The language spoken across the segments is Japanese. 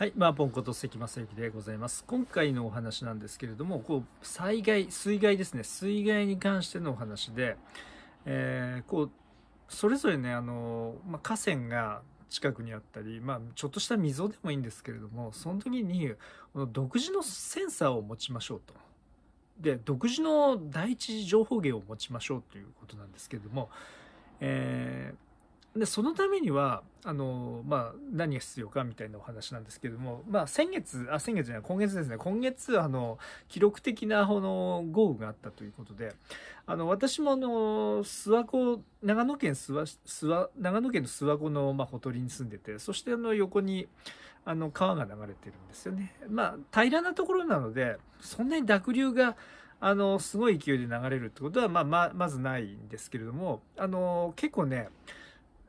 はい、まあ、ポンコと関正幸でございます。今回のお話なんですけれども、こう災害、水害ですね、水害に関してのお話で、えー、こうそれぞれね、あのまあ、河川が近くにあったり、まあ、ちょっとした溝でもいいんですけれども、その時にこの独自のセンサーを持ちましょうと。で、独自の第一情報源を持ちましょうということなんですけれども、えーでそのためにはあの、まあ、何が必要かみたいなお話なんですけども、まあ、先月あ先月じゃない今月ですね今月あの記録的なこの豪雨があったということであの私もあの諏訪湖長野県諏訪諏訪長野県の諏訪湖の、まあ、ほとりに住んでてそしてあの横にあの川が流れてるんですよね。まあ、平らなところなのでそんなに濁流があのすごい勢いで流れるってことは、まあ、ままずないんですけれどもあの結構ね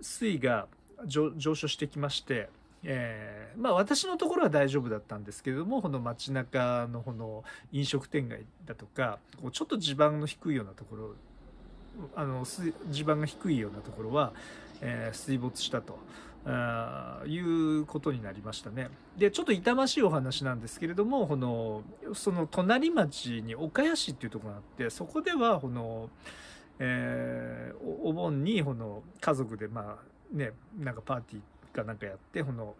水位が上昇してきまして、えー、まあ私のところは大丈夫だったんですけれどもこの街中のこの飲食店街だとかこうちょっと地盤の低いようなところあの地盤が低いようなところは、えー、水没したと。あいうことになりましたね。で、ちょっと痛ましいお話なんですけれども、この、その隣町に岡谷市っていうとこがあって、そこでは、この、えー、お盆にこの家族でまあねなんかパーティーかなんかやってこの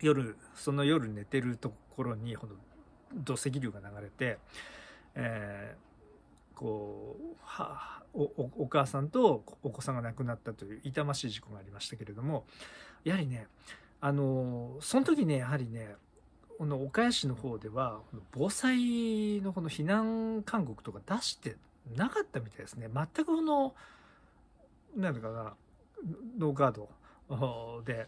夜その夜寝てるところにこの土石流が流れて、えー、こうはおお母さんとお子さんが亡くなったという痛ましい事故がありましたけれどもやはりねあのその時ねやはりねこの岡谷市の方では防災のこの避難勧告とか出してなかったみたいですね。全くこの、なんだかな、ノーガード で。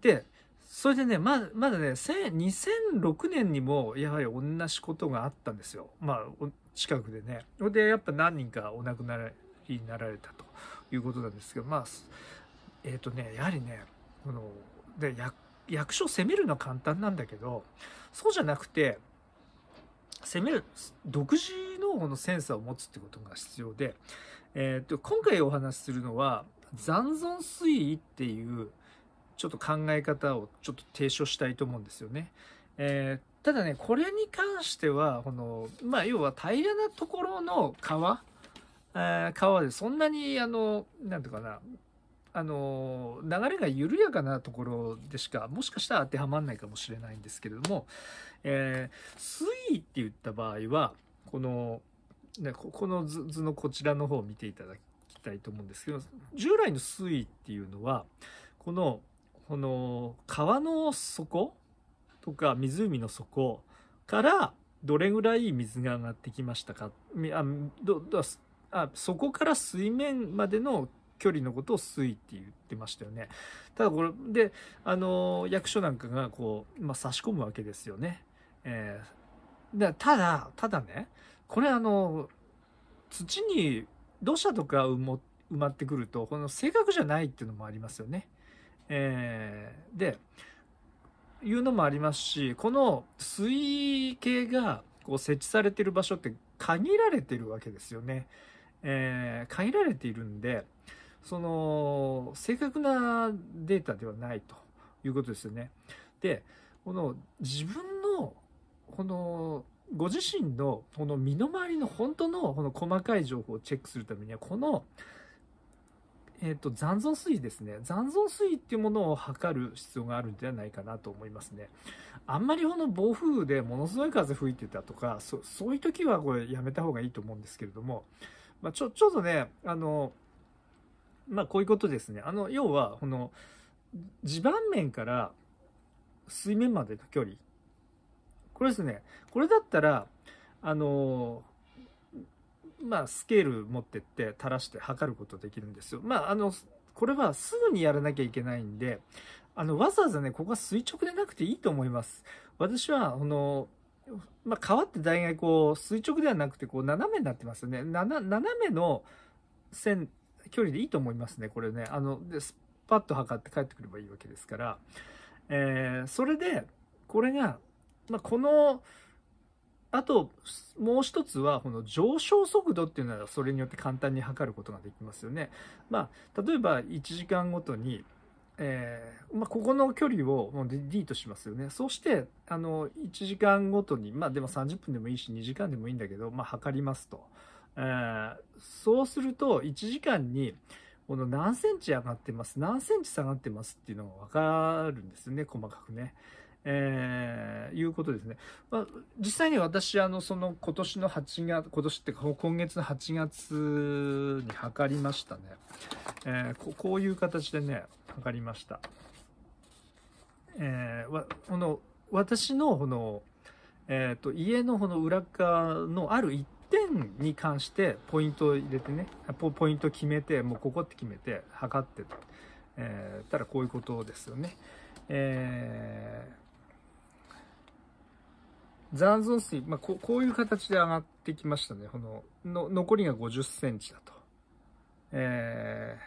で、それでね、ままだね、2006年にも、やはり同じことがあったんですよ。まあ、近くでね。で、やっぱ何人かお亡くなりになられたということなんですけど、まあ、えっ、ー、とね、やはりね、この、で役、役所攻めるのは簡単なんだけど、そうじゃなくて、攻める、独自情報のセンサーを持つってことが必要で、えー、っと今回お話しするのは残存推移っていうちょっと考え方をちょっと提唱したいと思うんですよね。えー、ただねこれに関してはこの、まあ、要は平らなところの川川でそんなにあの何て言かなあの流れが緩やかなところでしかもしかしたら当てはまらないかもしれないんですけれども、えー、水位って言った場合はこの、ね、この図のこちらの方を見ていただきたいと思うんですけど従来の水位っていうのはこのこの川の底とか湖の底からどれぐらい水が上がってきましたかあどどあそこから水面までの距離のことを水位って言ってましたよね。ただこれであの役所なんかがこう、まあ、差し込むわけですよね。えだただ、ただね、これあの、土に土砂とか埋まってくると、この正確じゃないっていうのもありますよね。えー、で、いうのもありますし、この水位計がこう設置されてる場所って限られてるわけですよね。えー、限られているんで、その、正確なデータではないということですよね。で、この自分このご自身のこの身の回りの本当のこの細かい情報をチェックするためにはこの、えっと残存水位ですね残存水位っていうものを測る必要があるんではないかなと思いますねあんまりこの暴風雨でものすごい風吹いてたとかそういう時はこれやめた方がいいと思うんですけれども、まあ、ちょちょっとねあのまあこういうことですねあの要はこの地盤面から水面までの距離これですね、これだったら、あのまあ、スケール持ってって垂らして測ることできるんですよ。まあ、あの、これはすぐにやらなきゃいけないんで、あの、わざわざね、ここは垂直でなくていいと思います。私は、あの、まあ、川って大概こう、垂直ではなくて、こう、斜めになってますよね。斜めの線、距離でいいと思いますね、これね。あの、で、スパッと測って帰ってくればいいわけですから。えー、それで、これが、まあ、この、あと、もう一つは、この上昇速度っていうのは、それによって簡単に測ることができますよね。まあ、例えば、1時間ごとに、えー、まあ、ここの距離を D としますよね。そして、あの、1時間ごとに、まあ、でも30分でもいいし、2時間でもいいんだけど、まあ、測りますと。えー、そうすると、1時間に、この何センチ上がってます、何センチ下がってますっていうのがわかるんですよね、細かくね。えー、いうことですね。まあ、実際に私、あの、その今年の8月、今年ってか今月の8月に測りましたね。えー、ここういう形でね、測りました。えー、わこの私のこの、えーと、と家のこの裏側のある一点に関してポイントを入れてねポポイント決めてもうここって決めて測ってた,、えー、たらこういうことですよね。えー残存水、まあ、こういう形で上がってきましたね。このの残りが50センチだと。え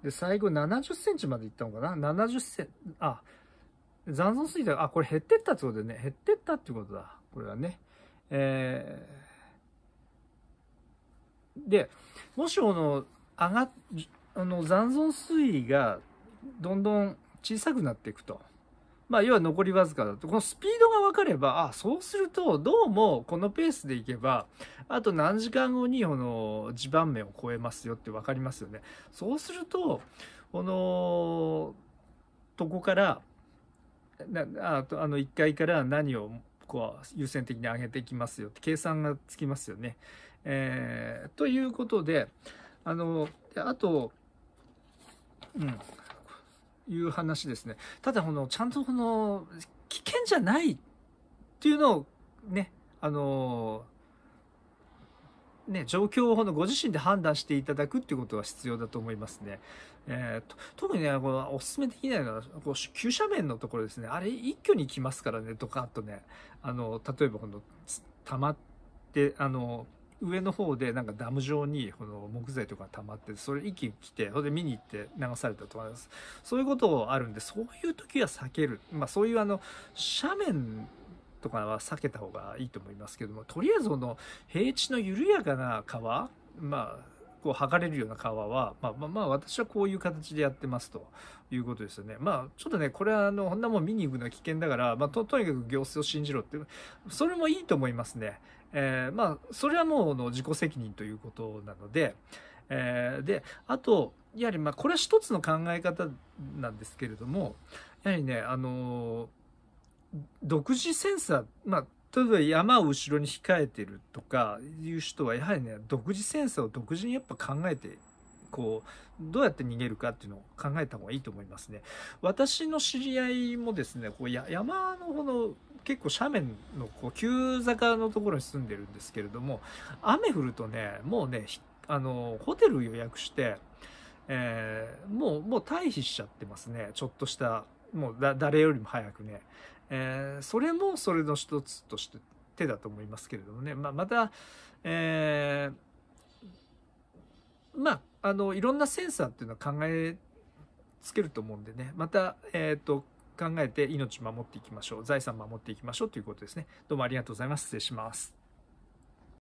ー、で、最後70センチまでいったのかな ?70 センチ、あ、残存水だ。あ、これ減ってったってことでね、減ってったってことだ。これはね。えー、で、もしこの、上が、あの、残存水位がどんどん小さくなっていくと。まあ、要は残りわずかだと。このスピードが分かれば、あ、そうすると、どうもこのペースでいけば、あと何時間後にこの地盤面を超えますよって分かりますよね。そうすると、この、とこから、なあとあの1階から何をこう優先的に上げていきますよって計算がつきますよね。えー、ということであのあと、うん、いう話ですね。ただ、この、ちゃんとこの、危険じゃないっていうのを、ね、あのー、ね、状況をのご自身で判断していただくっていうことは必要だと思いますね。えーと、特にね、このおすすめできないのは、こう急斜面のところですね。あれ一挙に来ますからね、ドカッとね。あの、例えばこの、溜まって、あの上の方でなんかダム状にこの木材とか溜まってそれに来てそれで見に行って流されたとすそういうことあるんでそういう時は避ける、まあ、そういうあの斜面とかは避けた方がいいと思いますけどもとりあえずこの平地の緩やかな川まあこう剥がれるような川は、まあ、まあまあ私はこういう形でやってますということですよね。まあちょっとねこれはあのこんなもん見に行くのは危険だから、まあ、ととにかく行政を信じろってそれもいいと思いますね。えー、まあそれはもうの自己責任ということなので、えー、であとやはりまあこれは一つの考え方なんですけれどもやはりねあの独自センサーまあ例えば山を後ろに控えてるとかいう人はやはりね独自センサーを独自にやっぱ考えてこうどうやって逃げるかっていうのを考えた方がいいと思いますね。私の知り合いもですねこう山の方の結構斜面のこう急坂のところに住んでるんですけれども雨降るとねもうねあのホテル予約して、えー、もうもう退避しちゃってますねちょっとしたもう誰よりも早くね、えー、それもそれの一つとして手だと思いますけれどもね、まあ、また、えー、まああのいろんなセンサーっていうのは考えつけると思うんでねまた、えーと考えて命守っていきましょう。財産守っていきましょうということですね。どうもありがとうございます。失礼します。